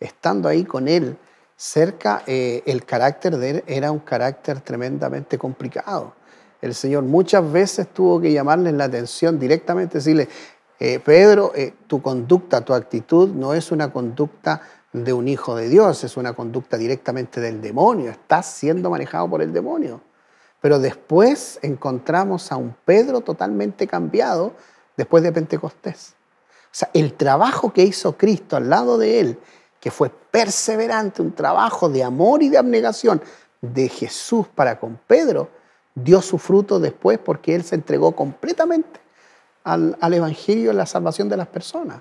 estando ahí con él cerca, eh, el carácter de él era un carácter tremendamente complicado. El Señor muchas veces tuvo que llamarle la atención directamente, decirle, eh, Pedro, eh, tu conducta, tu actitud no es una conducta de un hijo de Dios, es una conducta directamente del demonio, estás siendo manejado por el demonio. Pero después encontramos a un Pedro totalmente cambiado después de Pentecostés. O sea, el trabajo que hizo Cristo al lado de él que fue perseverante, un trabajo de amor y de abnegación de Jesús para con Pedro, dio su fruto después porque él se entregó completamente al, Evangelio y la salvación de las personas.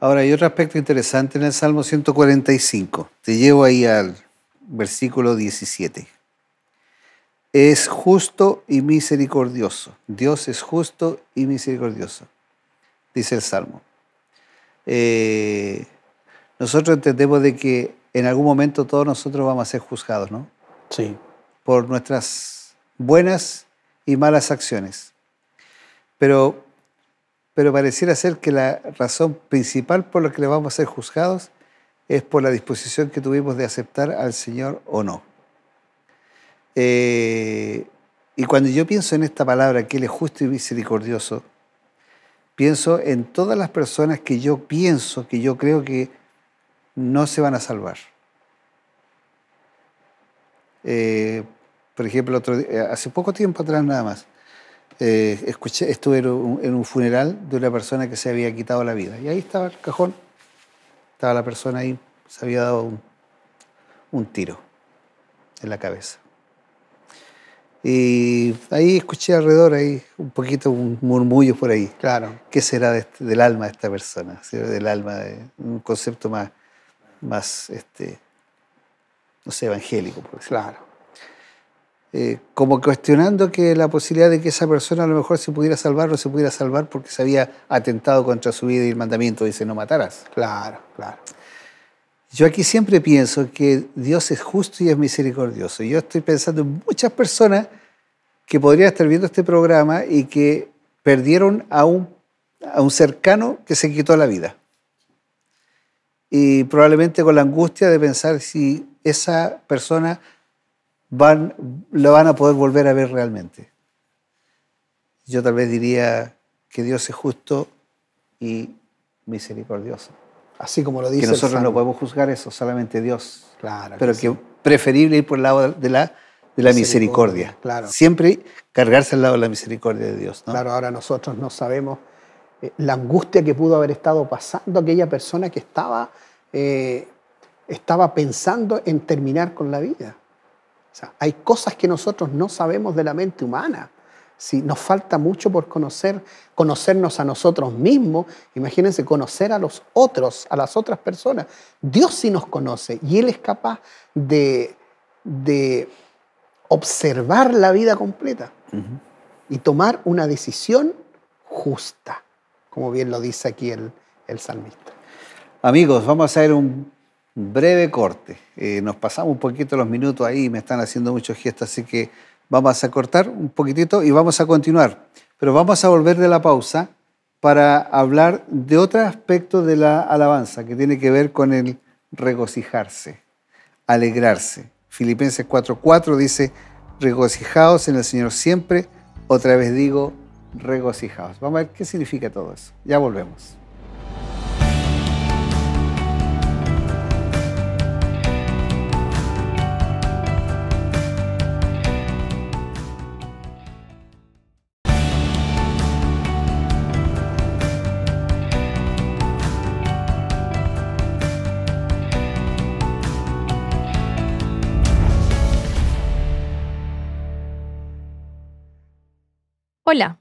Ahora, hay otro aspecto interesante en el Salmo 145. Te llevo ahí al versículo 17. Es justo y misericordioso. Dios es justo y misericordioso, dice el Salmo. Eh, nosotros entendemos de que en algún momento todos nosotros vamos a ser juzgados, ¿no? Sí. Por nuestras buenas y malas acciones. Pero, pero pareciera ser que la razón principal por la que le vamos a ser juzgados es por la disposición que tuvimos de aceptar al Señor o no. Eh, y cuando yo pienso en esta palabra, que Él es justo y misericordioso, pienso en todas las personas que yo pienso, que yo creo que no se van a salvar. Eh, por ejemplo, eh, hace poco tiempo atrás nada más, eh, escuché, estuve en un, funeral de una persona que se había quitado la vida. Y ahí estaba el cajón, estaba la persona ahí, se había dado un, tiro en la cabeza. Y ahí escuché alrededor, ahí un poquito un murmullo por ahí. Claro. ¿Qué será este, del alma de esta persona? del alma, de, un concepto más más, este, no sé, evangélico, por Claro. Eh, como cuestionando que la posibilidad de que esa persona a lo mejor se pudiera salvar o se pudiera salvar porque se había atentado contra su vida y el mandamiento dice no matarás. Claro, claro. Yo aquí siempre pienso que Dios es justo y es misericordioso. Yo estoy pensando en muchas personas que podrían estar viendo este programa y que perdieron a un cercano que se quitó la vida y probablemente con la angustia de pensar si esa persona van, la van a poder volver a ver realmente. Yo tal vez diría que Dios es justo y misericordioso. Así como lo dice. Que nosotros no podemos juzgar eso, solamente Dios. Claro. Pero que, preferible ir por el lado de la, de la misericordia. Claro. Siempre cargarse al lado de la misericordia de Dios. Claro, ahora nosotros no sabemos eh, la angustia que pudo haber estado pasando aquella persona que estaba, eh, estaba pensando en terminar con la vida. hay cosas que nosotros no sabemos de la mente humana. Si nos falta mucho por conocer, conocernos a nosotros mismos, imagínense conocer a los otros, a las otras personas. Dios sí nos conoce y Él es capaz de, observar la vida completa y tomar una decisión justa como bien lo dice aquí el, salmista. Amigos, vamos a hacer un breve corte. Eh, nos pasamos un poquito los minutos ahí, me están haciendo muchos gestos, así que vamos a cortar un poquitito y vamos a continuar. Pero vamos a volver de la pausa para hablar de otro aspecto de la alabanza que tiene que ver con el regocijarse, alegrarse. Filipenses 4:4 dice, regocijaos en el Señor siempre, otra vez digo, Regocijados. Vamos a ver qué significa todo eso. Ya volvemos. Hola,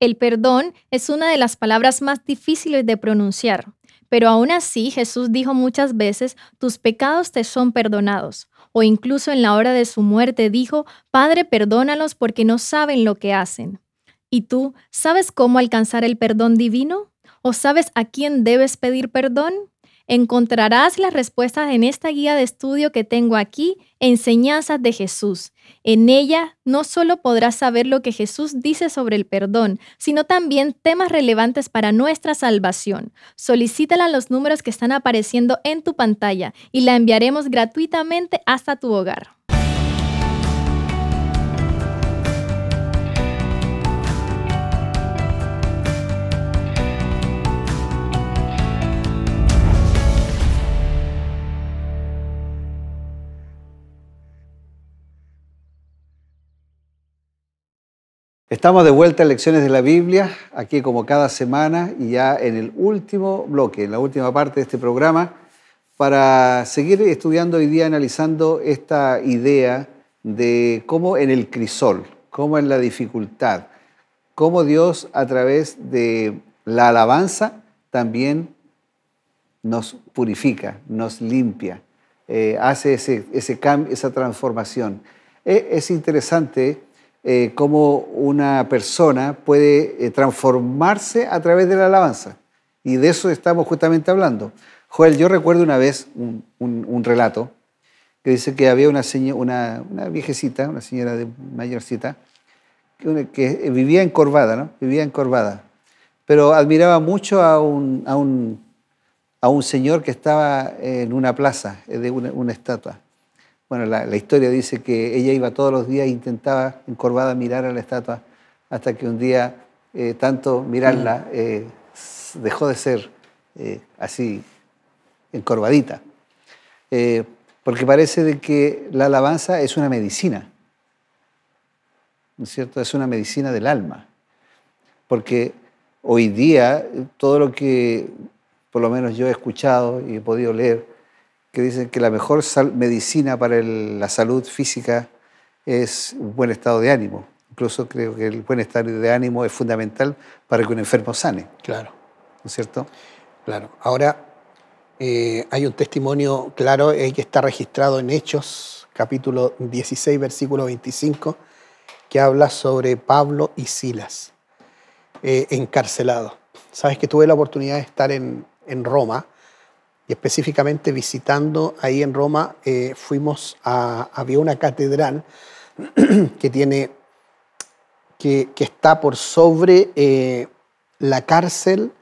el perdón es una de las palabras más difíciles de pronunciar, pero aún así Jesús dijo muchas veces, tus pecados te son perdonados, o incluso en la hora de su muerte dijo, Padre, perdónalos porque no saben lo que hacen. ¿Y tú sabes cómo alcanzar el perdón divino? ¿O sabes a quién debes pedir perdón? Encontrarás las respuestas en esta guía de estudio que tengo aquí, Enseñanzas de Jesús. En ella no solo podrás saber lo que Jesús dice sobre el perdón, sino también temas relevantes para nuestra salvación. Solicítala los números que están apareciendo en tu pantalla y la enviaremos gratuitamente hasta tu hogar. Estamos de vuelta a Lecciones de la Biblia, aquí como cada semana y ya en el último bloque, en la última parte de este programa, para seguir estudiando hoy día, analizando esta idea de cómo en el crisol, cómo en la dificultad, cómo Dios a través de la alabanza también nos purifica, nos limpia, eh, hace ese, ese cambio, esa transformación. Eh, es interesante eh, cómo una persona puede eh, transformarse a través de la alabanza. Y de eso estamos justamente hablando. Joel, yo recuerdo una vez un, relato que dice que había una, una, viejecita, una señora de mayorcita, que, que, vivía encorvada, ¿no? Vivía encorvada. Pero admiraba mucho a un, a un, señor que estaba en una plaza, eh, de una estatua. Bueno, la, historia dice que ella iba todos los días e intentaba encorvada mirar a la estatua hasta que un día eh, tanto mirarla mm. eh, dejó de ser eh, así encorvadita. porque parece de que la alabanza es una medicina, ¿no es cierto? Es una medicina del alma. Porque hoy día todo lo que por lo menos yo he escuchado y he podido leer que dicen que la mejor medicina para la salud física es un buen estado de ánimo. Incluso creo que el buen estado de ánimo es fundamental para que un enfermo sane. Claro. ¿No es cierto? Claro. Ahora, eh, hay un testimonio claro eh, que está registrado en Hechos, capítulo 16, versículo 25, que habla sobre Pablo y Silas, eh, encarcelados. Sabes que tuve la oportunidad de estar en Roma específicamente visitando ahí en Roma, eh, fuimos a, había una catedral que tiene, que, está por sobre eh, la cárcel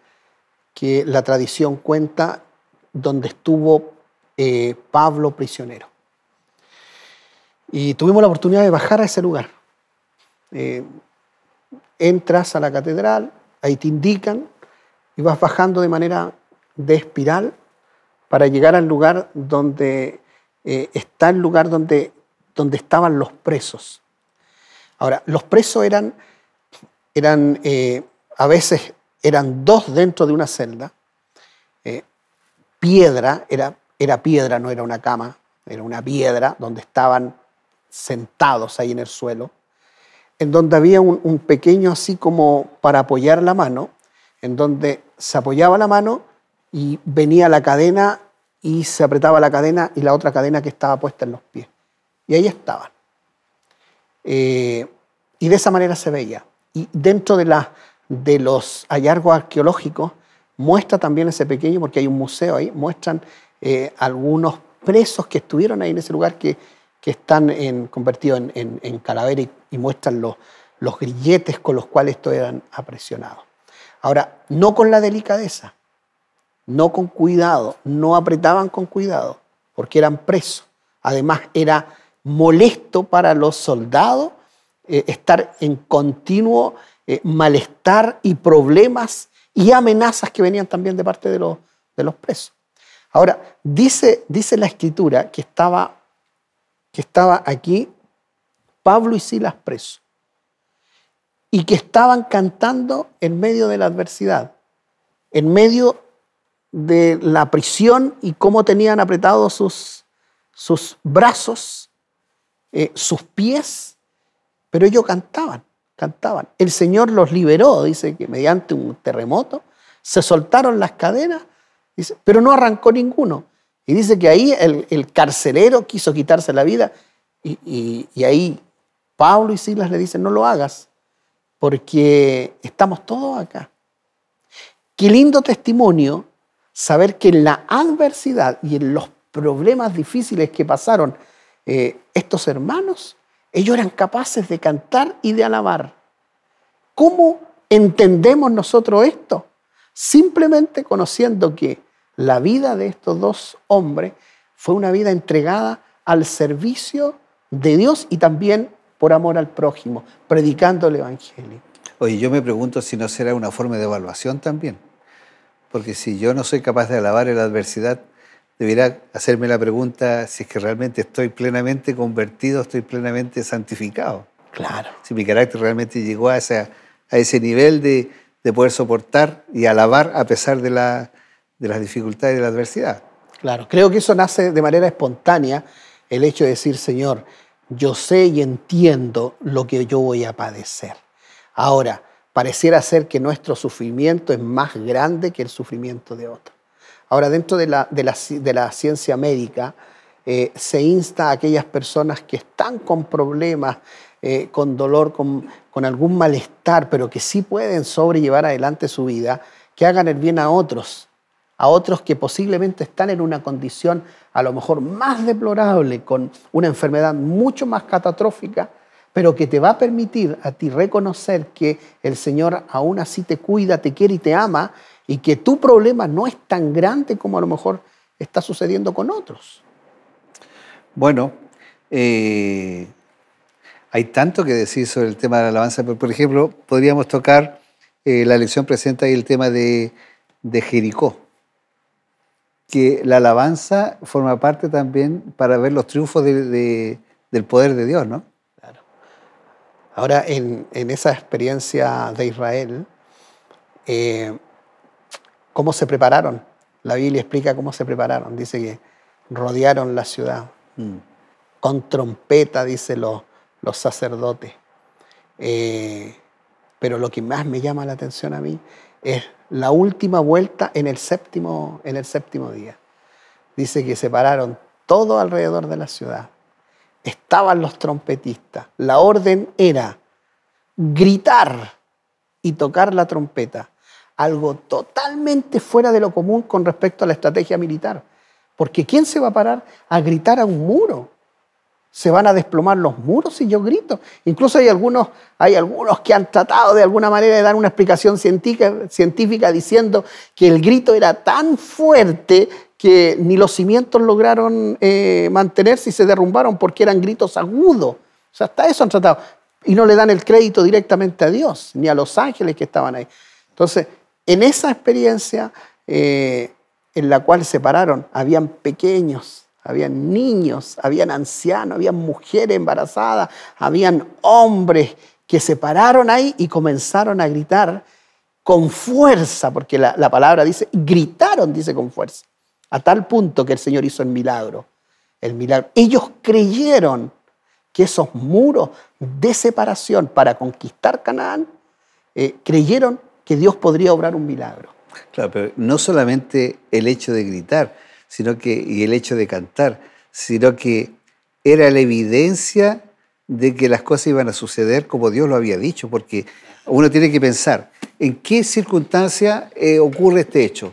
que la tradición cuenta donde estuvo eh, Pablo prisionero. Y tuvimos la oportunidad de bajar a ese lugar. entras a la catedral, ahí te indican y vas bajando de manera de espiral para llegar al lugar donde eh, está el lugar donde, donde estaban los presos. Ahora, los presos eran, eran eh, a veces eran dos dentro de una celda, eh, piedra, era, era piedra, no era una cama, era una piedra donde estaban sentados ahí en el suelo, en donde había un pequeño así como para apoyar la mano, en donde se apoyaba la mano y venía la cadena y se apretaba la cadena y la otra cadena que estaba puesta en los pies. Y ahí estaban. Eh, y de esa manera se veía. Y dentro de, de los hallazgos arqueológicos, muestra también ese pequeño, porque hay un museo ahí, muestran eh, algunos presos que estuvieron ahí en ese lugar que, están convertidos en, en, y, muestran los, los grilletes con los cuales estos eran apresionados. Ahora, no con la delicadeza, no con cuidado, no apretaban con cuidado, porque eran presos. Además, era molesto para los soldados eh, estar en continuo eh, malestar y problemas y amenazas que venían también de parte de los, de los presos. Ahora, dice, dice la escritura que estaba, que estaba aquí Pablo y Silas presos y que estaban cantando en medio de la adversidad, en medio de la prisión y cómo tenían apretados sus, sus brazos, eh, sus pies, pero ellos cantaban, cantaban. El Señor los liberó, dice que mediante un terremoto se soltaron las cadenas, pero no arrancó ninguno. Y dice que ahí el, carcelero quiso quitarse la vida y, y ahí Pablo y Silas le dicen, no lo hagas, porque estamos todos acá. Qué lindo testimonio saber que en la adversidad y en los problemas difíciles que pasaron eh, estos hermanos, ellos eran capaces de cantar y de alabar. ¿Cómo entendemos nosotros esto? Simplemente conociendo que la vida de estos dos hombres fue una vida entregada al servicio de Dios y también por amor al prójimo, predicando el Evangelio. Oye, yo me pregunto si no será una forma de evaluación también. Porque si yo no soy capaz de alabar en la adversidad, deberá hacerme la pregunta si es que realmente estoy plenamente convertido, estoy plenamente santificado. Claro. Si mi carácter realmente llegó a, a ese nivel de, poder soportar y alabar a pesar de, de las dificultades y de la adversidad. Claro, creo que eso nace de manera espontánea, el hecho de decir, Señor, yo sé y entiendo lo que yo voy a padecer. Ahora, pareciera ser que nuestro sufrimiento es más grande que el sufrimiento de otro. Ahora, dentro de la, ciencia médica, eh, se insta a aquellas personas que están con problemas, eh, con dolor, con, con algún malestar, pero que sí pueden sobrellevar adelante su vida, que hagan el bien a otros, a otros que posiblemente están en una condición a lo mejor más deplorable, con una enfermedad mucho más catastrófica pero que te va a permitir a ti reconocer que el Señor aún así te cuida, te quiere y te ama, y que tu problema no es tan grande como a lo mejor está sucediendo con otros. Bueno, eh, hay tanto que decir sobre el tema de la alabanza, pero por ejemplo, podríamos tocar eh, la lección presente y el tema de, Jericó, que la alabanza forma parte también para ver los triunfos del poder de Dios, ¿no? Ahora, en, esa experiencia de Israel, eh, ¿cómo se prepararon? La Biblia explica cómo se prepararon. Dice que rodearon la ciudad. Mm. Con trompeta, dice los, sacerdotes. Eh, pero lo que más me llama la atención a mí es la última vuelta en el séptimo, en el séptimo día. Dice que separaron todo alrededor de la ciudad estaban los trompetistas. La orden era gritar y tocar la trompeta, algo totalmente fuera de lo común con respecto a la estrategia militar. Porque ¿quién se va a parar a gritar a un muro? Se van a desplomar los muros si yo grito. Incluso hay algunos, hay algunos que han tratado de alguna manera de dar una explicación científica, científica diciendo que el grito era tan fuerte que ni los cimientos lograron eh, mantenerse y se derrumbaron porque eran gritos agudos. O sea, hasta eso han tratado. Y no le dan el crédito directamente a Dios, ni a los ángeles que estaban ahí. Entonces, en esa experiencia eh, en la cual se pararon, habían pequeños, habían niños, habían ancianos, habían mujeres embarazadas, habían hombres que se pararon ahí y comenzaron a gritar con fuerza, porque la palabra dice, gritaron, dice con fuerza. A tal punto que el Señor hizo el milagro. El milagro. Ellos creyeron que esos muros de separación para conquistar Canaán, eh, creyeron que Dios podría obrar un milagro. Claro, pero no solamente el hecho de gritar sino que, y el hecho de cantar, sino que era la evidencia de que las cosas iban a suceder como Dios lo había dicho, porque uno tiene que pensar en qué circunstancia eh, ocurre este hecho.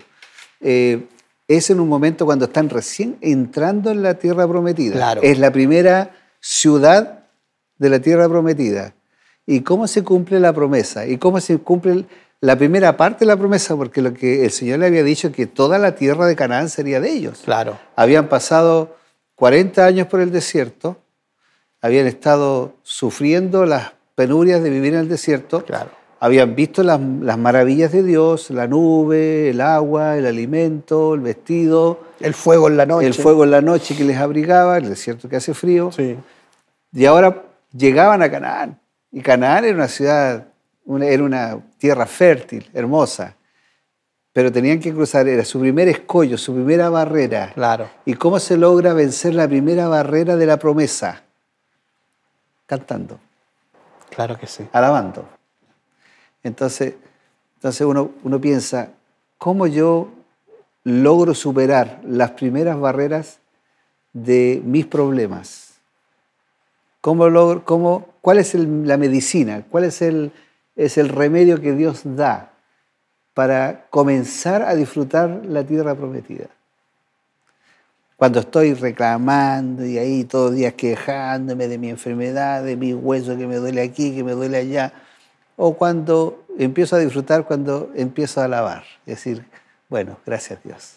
Eh, es en un momento cuando están recién entrando en la tierra prometida. Es la primera ciudad de la tierra prometida. ¿Y cómo se cumple la promesa? ¿Y cómo se cumple la primera parte de la promesa? Porque lo que el Señor le había dicho que toda la tierra de Canaán sería de ellos. Claro. Habían pasado 40 años por el desierto, habían estado sufriendo las penurias de vivir en el desierto. Claro habían visto las, maravillas de Dios, la nube, el agua, el alimento, el vestido. El fuego en la noche. El fuego en la noche que les abrigaba, el desierto que hace frío. Y ahora llegaban a Canaán. Y Canaán era una ciudad, era una tierra fértil, hermosa. Pero tenían que cruzar, era su primer escollo, su primera barrera. Claro. ¿Y cómo se logra vencer la primera barrera de la promesa? Cantando. Claro que sí. Alabando. Entonces, entonces uno, uno piensa, ¿cómo yo logro superar las primeras barreras de mis problemas? ¿Cómo logro, cómo, ¿Cuál es la medicina? ¿Cuál es el, es el remedio que Dios da para comenzar a disfrutar la tierra prometida? Cuando estoy reclamando y ahí todos los días quejándome de mi enfermedad, de mi hueso que me duele aquí, que me duele allá, o cuando empiezo a disfrutar, cuando empiezo a alabar. Es decir, bueno, gracias a Dios.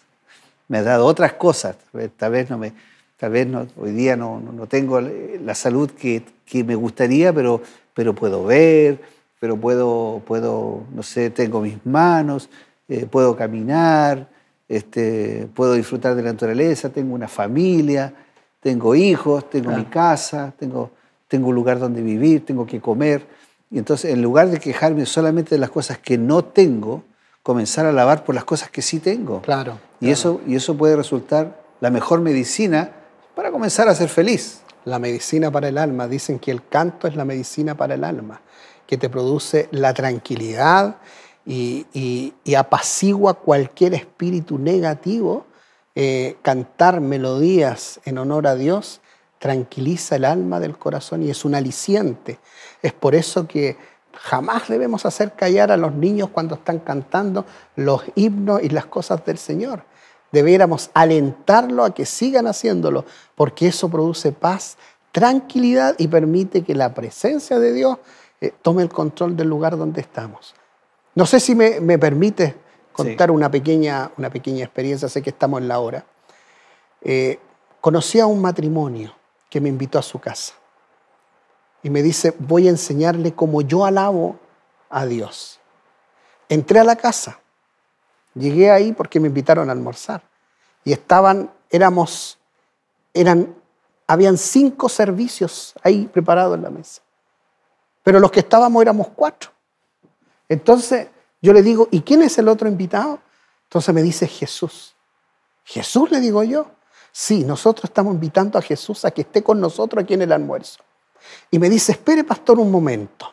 Me ha dado otras cosas, eh, tal vez no me, tal vez hoy día no, no, tengo la salud que, me gustaría, pero, pero puedo ver, pero puedo, puedo, no sé, tengo mis manos, eh, puedo caminar, este, puedo disfrutar de la naturaleza, tengo una familia, tengo hijos, tengo mi ah. casa, tengo, tengo un lugar donde vivir, tengo que comer. Y entonces, en lugar de quejarme solamente de las cosas que no tengo, comenzar a alabar por las cosas que sí tengo. Claro. Y, Eso, y eso puede resultar la mejor medicina para comenzar a ser feliz. La medicina para el alma. Dicen que el canto es la medicina para el alma, que te produce la tranquilidad y, apacigua cualquier espíritu negativo. Eh, cantar melodías en honor a Dios tranquiliza el alma del corazón y es un aliciente. Es por eso que jamás debemos hacer callar a los niños cuando están cantando los himnos y las cosas del Señor. Debiéramos alentarlo a que sigan haciéndolo, porque eso produce paz, tranquilidad y permite que la presencia de Dios eh, tome el control del lugar donde estamos. No sé si me, permite contar una, pequeña, una pequeña experiencia, sé que estamos en la hora. Eh, conocí a un matrimonio que me invitó a su casa. Y me dice, voy a enseñarle cómo yo alabo a Dios. Entré a la casa, llegué ahí porque me invitaron a almorzar. Y estaban, éramos, eran, habían cinco servicios ahí preparados en la mesa. Pero los que estábamos éramos cuatro. Entonces yo le digo, ¿y quién es el otro invitado? Entonces me dice Jesús. Jesús le digo yo. Sí, nosotros estamos invitando a Jesús a que esté con nosotros aquí en el almuerzo. Y me dice, espere pastor un momento.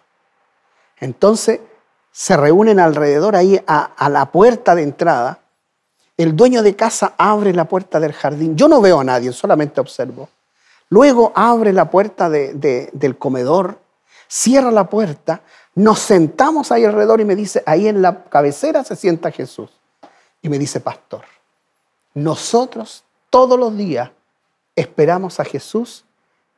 Entonces se reúnen alrededor ahí a, la puerta de entrada. El dueño de casa abre la puerta del jardín. Yo no veo a nadie, solamente observo. Luego abre la puerta del comedor, cierra la puerta, nos sentamos ahí alrededor y me dice, ahí en la cabecera se sienta Jesús. Y me dice, pastor, nosotros todos los días esperamos a Jesús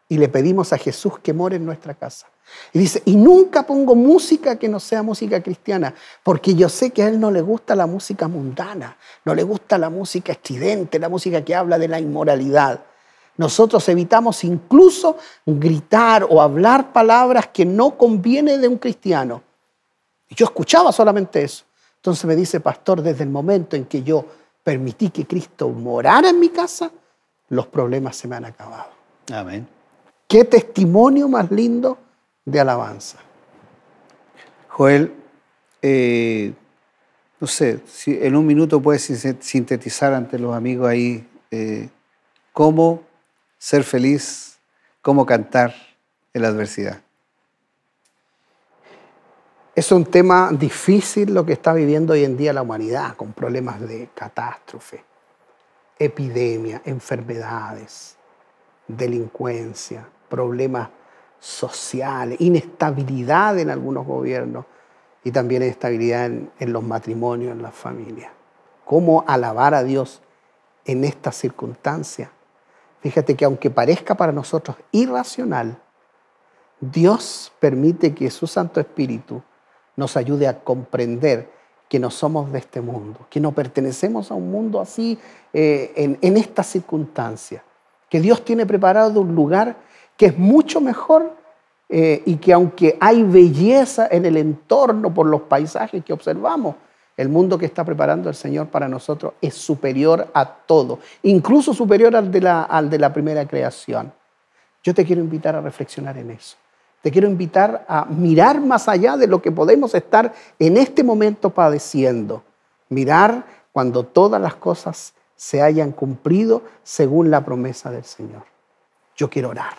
y le pedimos a Jesús que more en nuestra casa. Y dice, y nunca pongo música que no sea música cristiana, porque yo sé que a él no le gusta la música mundana, no le gusta la música estridente, la música que habla de la inmoralidad. Nosotros evitamos incluso gritar o hablar palabras que no conviene de un cristiano. Y yo escuchaba solamente eso. Entonces me dice, pastor, desde el momento en que yo permití que Cristo morara en mi casa, los problemas se me han acabado. Amén. Qué testimonio más lindo de alabanza. Joel, eh, no sé, si en un minuto puedes sintetizar ante los amigos ahí eh, cómo ser feliz, cómo cantar en la adversidad. Es un tema difícil lo que está viviendo hoy en día la humanidad, con problemas de catástrofe, epidemia, enfermedades, delincuencia, problemas sociales, inestabilidad en algunos gobiernos y también inestabilidad en, los matrimonios, en las familias. ¿Cómo alabar a Dios en esta circunstancia? Fíjate que aunque parezca para nosotros irracional, Dios permite que su Santo Espíritu nos ayude a comprender que no somos de este mundo, que no pertenecemos a un mundo así eh, en, esta circunstancia, que Dios tiene preparado un lugar que es mucho mejor eh, y que aunque hay belleza en el entorno por los paisajes que observamos, el mundo que está preparando el Señor para nosotros es superior a todo, incluso superior al de la primera creación. Yo te quiero invitar a reflexionar en eso. Te quiero invitar a mirar más allá de lo que podemos estar en este momento padeciendo. Mirar cuando todas las cosas se hayan cumplido según la promesa del Señor. Yo quiero orar.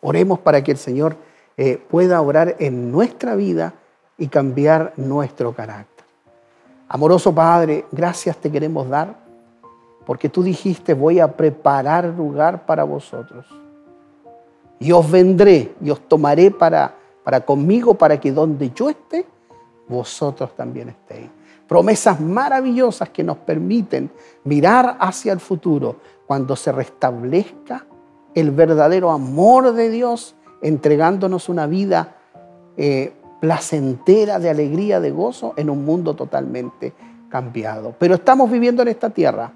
Oremos para que el Señor eh, pueda orar en nuestra vida y cambiar nuestro carácter. Amoroso Padre, gracias te queremos dar porque tú dijiste voy a preparar lugar para vosotros y os vendré y os tomaré para, para conmigo, para que donde yo esté, vosotros también estéis. Promesas maravillosas que nos permiten mirar hacia el futuro cuando se restablezca el verdadero amor de Dios, entregándonos una vida eh, placentera de alegría, de gozo en un mundo totalmente cambiado. Pero estamos viviendo en esta tierra.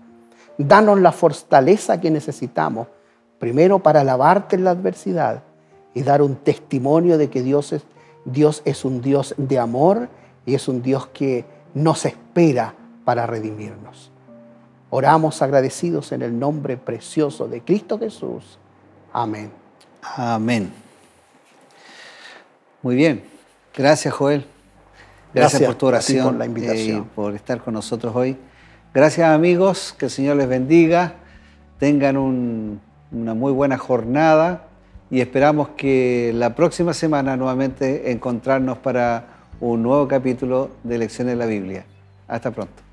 Danos la fortaleza que necesitamos Primero para alabarte en la adversidad y dar un testimonio de que Dios es, Dios es un Dios de amor y es un Dios que nos espera para redimirnos. Oramos agradecidos en el nombre precioso de Cristo Jesús. Amén. Amén. Muy bien. Gracias, Joel. Gracias, por tu oración. la invitación. por estar con nosotros hoy. Gracias, amigos. Que el Señor les bendiga. Tengan un una muy buena jornada y esperamos que la próxima semana nuevamente encontrarnos para un nuevo capítulo de Lecciones de la Biblia. Hasta pronto.